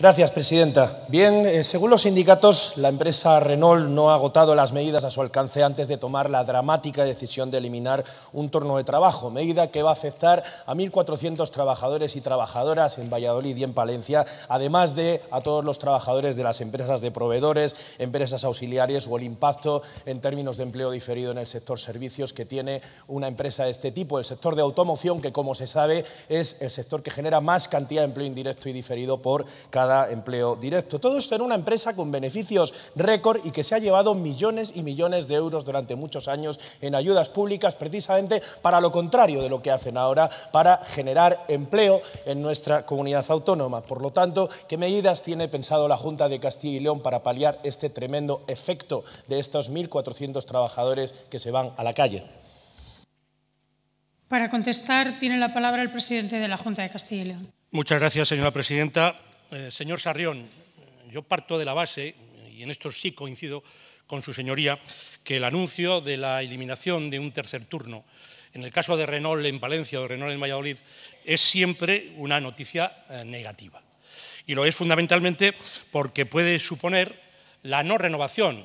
Gracias, Presidenta. Bien, eh, según los sindicatos, la empresa Renault no ha agotado las medidas a su alcance antes de tomar la dramática decisión de eliminar un turno de trabajo, medida que va a afectar a 1.400 trabajadores y trabajadoras en Valladolid y en Palencia, además de a todos los trabajadores de las empresas de proveedores, empresas auxiliares o el impacto en términos de empleo diferido en el sector servicios que tiene una empresa de este tipo, el sector de automoción, que como se sabe es el sector que genera más cantidad de empleo indirecto y diferido por cada empleo directo. Todo esto en una empresa con beneficios récord y que se ha llevado millones y millones de euros durante muchos años en ayudas públicas precisamente para lo contrario de lo que hacen ahora, para generar empleo en nuestra comunidad autónoma. Por lo tanto, ¿qué medidas tiene pensado la Junta de Castilla y León para paliar este tremendo efecto de estos 1.400 trabajadores que se van a la calle? Para contestar, tiene la palabra el presidente de la Junta de Castilla y León. Muchas gracias, señora presidenta. Eh, señor Sarrión, yo parto de la base, y en esto sí coincido con su señoría, que el anuncio de la eliminación de un tercer turno, en el caso de Renault en Valencia o de Renault en Valladolid, es siempre una noticia eh, negativa. Y lo es fundamentalmente porque puede suponer la no renovación.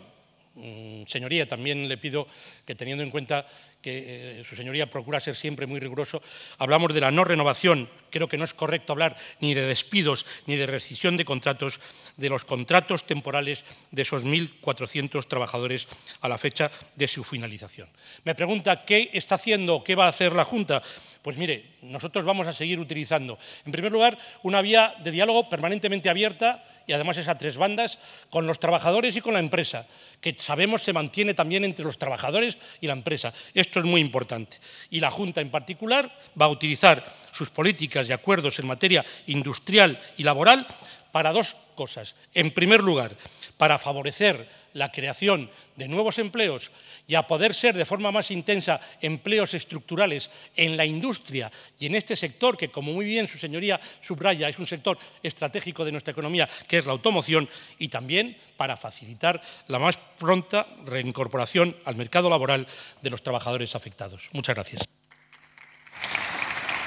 Mm, señoría, también le pido que teniendo en cuenta que eh, su señoría procura ser siempre muy riguroso, hablamos de la no renovación creo que no es correcto hablar ni de despidos ni de rescisión de contratos, de los contratos temporales de esos 1.400 trabajadores a la fecha de su finalización. Me pregunta qué está haciendo qué va a hacer la Junta. Pues mire, nosotros vamos a seguir utilizando, en primer lugar, una vía de diálogo permanentemente abierta y además esas tres bandas, con los trabajadores y con la empresa, que sabemos se mantiene también entre los trabajadores y la empresa. Esto es muy importante. Y la Junta en particular va a utilizar sus políticas y acuerdos en materia industrial y laboral para dos cosas. En primer lugar, para favorecer la creación de nuevos empleos y a poder ser de forma más intensa empleos estructurales en la industria y en este sector que, como muy bien su señoría subraya, es un sector estratégico de nuestra economía, que es la automoción, y también para facilitar la más pronta reincorporación al mercado laboral de los trabajadores afectados. Muchas gracias.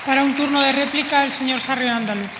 Para un turno de réplica, el señor Sarrio Andaluz.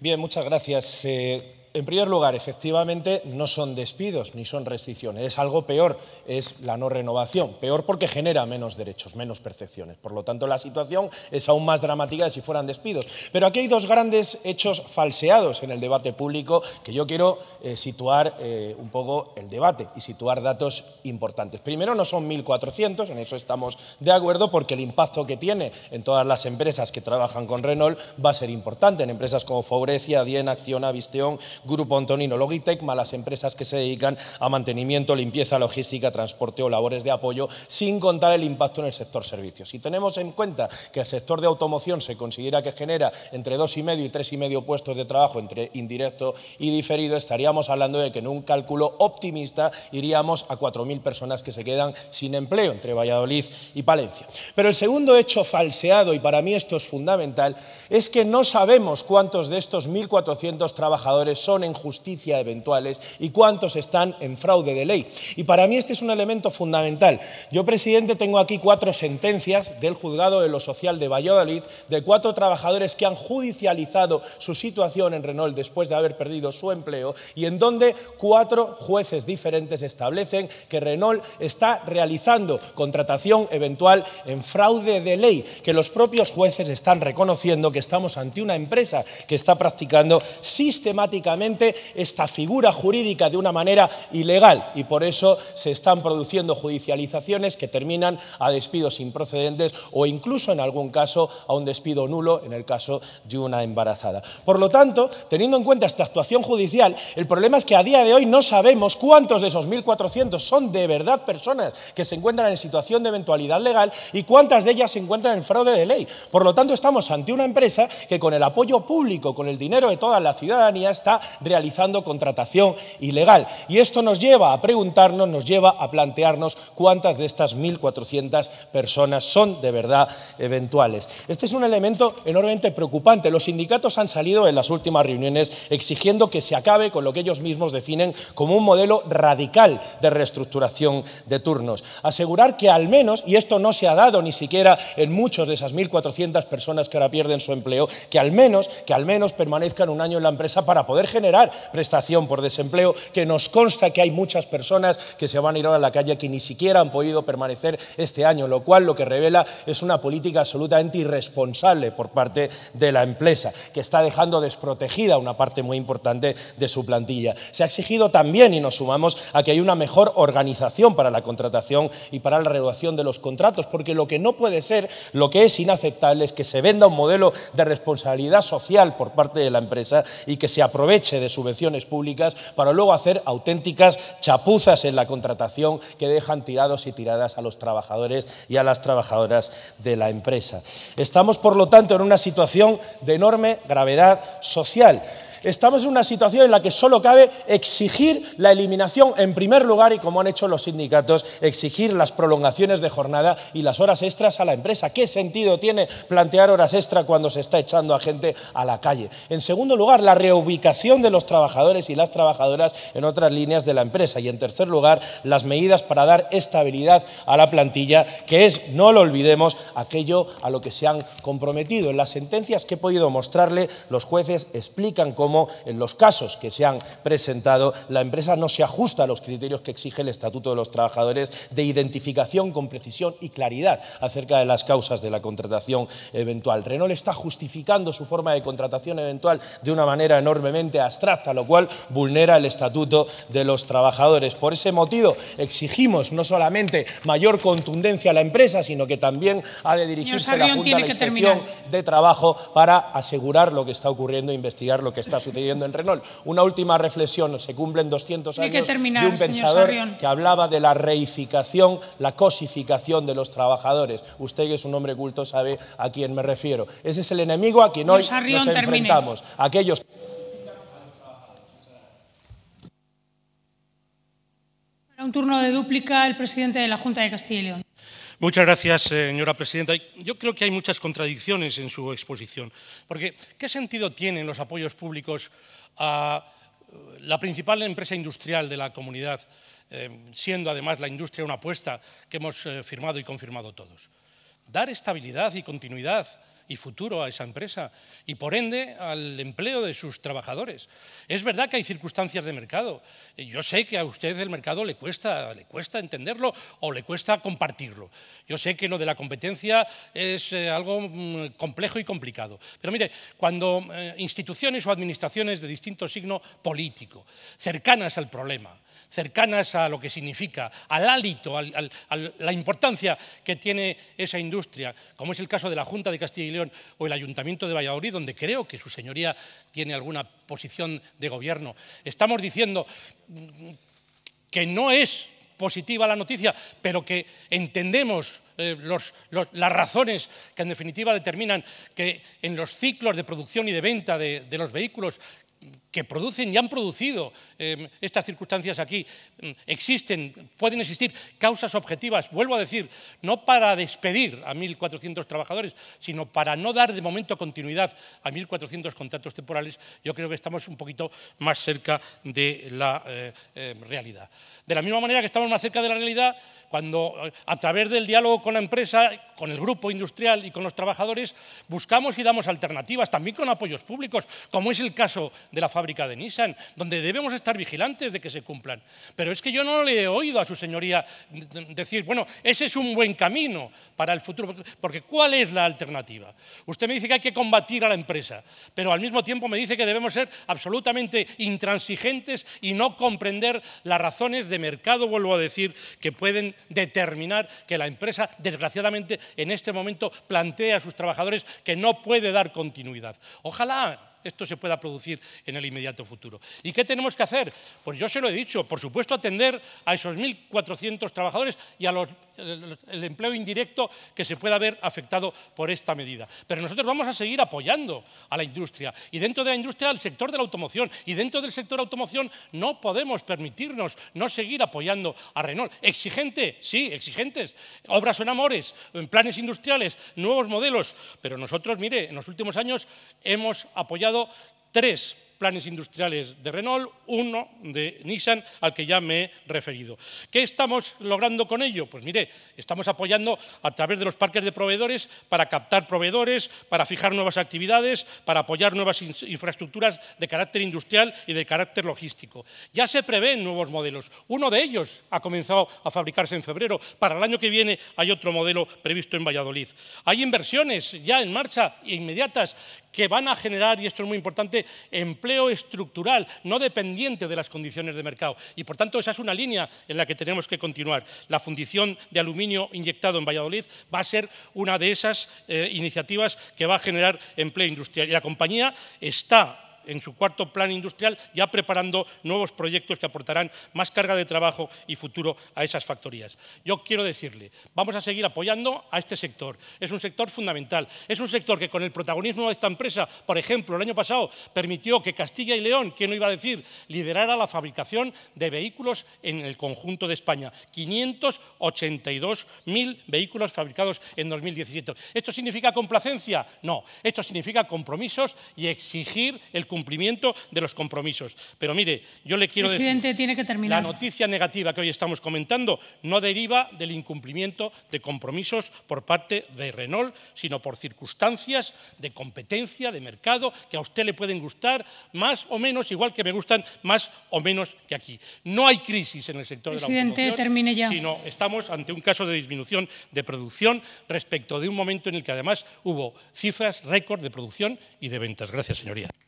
Bien, muchas gracias. Eh, en primer lugar, efectivamente, no son despidos ni son restricciones. Es algo peor, es la no renovación. Peor porque genera menos derechos, menos percepciones. Por lo tanto, la situación es aún más dramática de si fueran despidos. Pero aquí hay dos grandes hechos falseados en el debate público que yo quiero eh, situar eh, un poco el debate y situar datos importantes. Primero, no son 1.400, en eso estamos de acuerdo, porque el impacto que tiene en todas las empresas que trabajan con Renault va a ser importante. En empresas como Fobrecia, Dien, Acciona, Visteon Grupo Antonino Logitech, más las empresas que se dedican a mantenimiento, limpieza, logística, transporte o labores de apoyo, sin contar el impacto en el sector servicios. Si tenemos en cuenta que el sector de automoción se considera que genera entre 2,5 y 3,5 puestos de trabajo entre indirecto y diferido, estaríamos hablando de que en un cálculo optimista iríamos a 4.000 personas que se quedan sin empleo entre Valladolid y Palencia. Pero el segundo hecho falseado, y para mí esto es fundamental, es que no sabemos cuántos de estos 1.400 trabajadores son son en justicia eventuales y cuántos están en fraude de ley. Y para mí este es un elemento fundamental. Yo, presidente, tengo aquí cuatro sentencias del juzgado de lo social de Valladolid de cuatro trabajadores que han judicializado su situación en Renault después de haber perdido su empleo y en donde cuatro jueces diferentes establecen que Renault está realizando contratación eventual en fraude de ley, que los propios jueces están reconociendo que estamos ante una empresa que está practicando sistemáticamente esta figura jurídica de una manera ilegal y por eso se están produciendo judicializaciones que terminan a despidos improcedentes o incluso en algún caso a un despido nulo en el caso de una embarazada. Por lo tanto, teniendo en cuenta esta actuación judicial, el problema es que a día de hoy no sabemos cuántos de esos 1.400 son de verdad personas que se encuentran en situación de eventualidad legal y cuántas de ellas se encuentran en fraude de ley. Por lo tanto, estamos ante una empresa que con el apoyo público, con el dinero de toda la ciudadanía, está realizando contratación ilegal. Y esto nos lleva a preguntarnos, nos lleva a plantearnos cuántas de estas 1.400 personas son de verdad eventuales. Este es un elemento enormemente preocupante. Los sindicatos han salido en las últimas reuniones exigiendo que se acabe con lo que ellos mismos definen como un modelo radical de reestructuración de turnos. Asegurar que al menos, y esto no se ha dado ni siquiera en muchos de esas 1.400 personas que ahora pierden su empleo, que al menos, que al menos permanezcan un año en la empresa para poder generar generar prestación por desempleo, que nos consta que hay muchas personas que se van a ir a la calle que ni siquiera han podido permanecer este año, lo cual lo que revela es una política absolutamente irresponsable por parte de la empresa, que está dejando desprotegida una parte muy importante de su plantilla. Se ha exigido también, y nos sumamos, a que hay una mejor organización para la contratación y para la renovación de los contratos, porque lo que no puede ser, lo que es inaceptable es que se venda un modelo de responsabilidad social por parte de la empresa y que se aproveche de subvenciones públicas para luego hacer auténticas chapuzas en la contratación que dejan tirados y tiradas a los trabajadores y a las trabajadoras de la empresa. Estamos, por lo tanto, en una situación de enorme gravedad social. Estamos en una situación en la que solo cabe exigir la eliminación en primer lugar y como han hecho los sindicatos, exigir las prolongaciones de jornada y las horas extras a la empresa. ¿Qué sentido tiene plantear horas extra cuando se está echando a gente a la calle? En segundo lugar, la reubicación de los trabajadores y las trabajadoras en otras líneas de la empresa. Y en tercer lugar, las medidas para dar estabilidad a la plantilla, que es, no lo olvidemos, aquello a lo que se han comprometido. En las sentencias que he podido mostrarle, los jueces explican cómo en los casos que se han presentado la empresa no se ajusta a los criterios que exige el Estatuto de los Trabajadores de identificación con precisión y claridad acerca de las causas de la contratación eventual. Renault está justificando su forma de contratación eventual de una manera enormemente abstracta, lo cual vulnera el Estatuto de los Trabajadores. Por ese motivo exigimos no solamente mayor contundencia a la empresa, sino que también ha de dirigirse la Junta a la Inspección de Trabajo para asegurar lo que está ocurriendo e investigar lo que está sucediendo en Renault. Una última reflexión, se cumplen 200 años de un pensador que hablaba de la reificación, la cosificación de los trabajadores. Usted que es un hombre culto sabe a quién me refiero. Ese es el enemigo a quien hoy nos enfrentamos. Aquellos un turno de dúplica el presidente de la Junta de Castilla y León. Muchas gracias, eh, señora presidenta. Yo creo que hay muchas contradicciones en su exposición, porque ¿qué sentido tienen los apoyos públicos a eh, la principal empresa industrial de la comunidad, eh, siendo además la industria una apuesta que hemos firmado y confirmado todos? Dar estabilidad y continuidad y futuro a esa empresa y por ende al empleo de sus trabajadores. Es verdad que hay circunstancias de mercado. Yo sé que a usted el mercado le cuesta, le cuesta entenderlo o le cuesta compartirlo. Yo sé que lo de la competencia es eh, algo mm, complejo y complicado. Pero mire, cuando eh, instituciones o administraciones de distinto signo político, cercanas al problema, cercanas a lo que significa, al hálito, a la importancia que tiene esa industria, como es el caso de la Junta de Castilla y León o el Ayuntamiento de Valladolid, donde creo que su señoría tiene alguna posición de gobierno. Estamos diciendo que no es positiva la noticia, pero que entendemos eh, las razones que en definitiva determinan que en los ciclos de producción y de venta de los vehículos que producen y han producido em, estas circunstancias aquí. Em, existen, pueden existir causas objetivas, vuelvo a decir, no para despedir a 1.400 trabajadores, sino para no dar de momento continuidad a 1.400 contratos temporales, yo creo que estamos un poquito más cerca de la eh, em, realidad. De la misma manera que estamos más cerca de la realidad, cuando eh, a través del diálogo con la empresa, con el grupo industrial y con los trabajadores, buscamos y damos alternativas, también con apoyos públicos, como es el caso de la fábrica de Nissan, donde debemos estar vigilantes de que se cumplan. Pero es que yo no le he oído a su señoría decir, bueno, ese es un buen camino para el futuro, porque ¿cuál es la alternativa? Usted me dice que hay que combatir a la empresa, pero al mismo tiempo me dice que debemos ser absolutamente intransigentes y no comprender las razones de mercado, vuelvo a decir, que pueden determinar que la empresa, desgraciadamente, en este momento plantea a sus trabajadores que no puede dar continuidad. Ojalá esto se pueda producir en el inmediato futuro. ¿Y qué tenemos que hacer? Pues yo se lo he dicho, por supuesto atender a esos 1.400 trabajadores y a los el, empleo indirecto que se pueda ver afectado por esta medida. Pero nosotros vamos a seguir apoyando a la industria y dentro de la industria al sector de la automoción. Y dentro del sector automoción no podemos permitirnos no seguir apoyando a Renault. Exigente, sí, exigentes. Obras son amores, planes industriales, nuevos modelos. Pero nosotros, mire, en los últimos años hemos apoyado tres planes industriales de Renault, uno de Nissan al que ya me he referido. ¿Qué estamos logrando con ello? Pues mire, estamos apoyando a través de los parques de proveedores para captar proveedores, para fijar nuevas actividades, para apoyar nuevas infraestructuras de carácter industrial y de carácter logístico. Ya se prevén nuevos modelos. Uno de ellos ha comenzado a fabricarse en febrero. Para el año que viene hay otro modelo previsto en Valladolid. Hay inversiones ya en marcha e inmediatas que van a generar, y esto es muy importante, empleo estructural, no dependiente de las condiciones de mercado. Y por tanto, esa es una línea en la que tenemos que continuar. La fundición de aluminio inyectado en Valladolid va a ser una de esas eh, iniciativas que va a generar empleo industrial. Y la compañía está en su cuarto plan industrial ya preparando nuevos proyectos que aportarán más carga de trabajo y futuro a esas factorías. Yo quiero decirle, vamos a seguir apoyando a este sector. Es un sector fundamental. Es un sector que con el protagonismo de esta empresa, por ejemplo, el año pasado permitió que Castilla y León, ¿quién no iba a decir?, liderara la fabricación de vehículos en el conjunto de España. 582.000 vehículos fabricados en 2017. ¿Esto significa complacencia? No. Esto significa compromisos y exigir el cumplimiento de los compromisos. Pero mire, yo le quiero decir, la noticia negativa que hoy estamos comentando no deriva del incumplimiento de compromisos por parte de Renault, sino por circunstancias de competencia, de mercado, que a usted le pueden gustar más o menos, igual que me gustan más o menos que aquí. No hay crisis en el sector de la termine ya. sino estamos ante un caso de disminución de producción respecto de un momento en el que además hubo cifras récord de producción y de ventas. Gracias, señoría.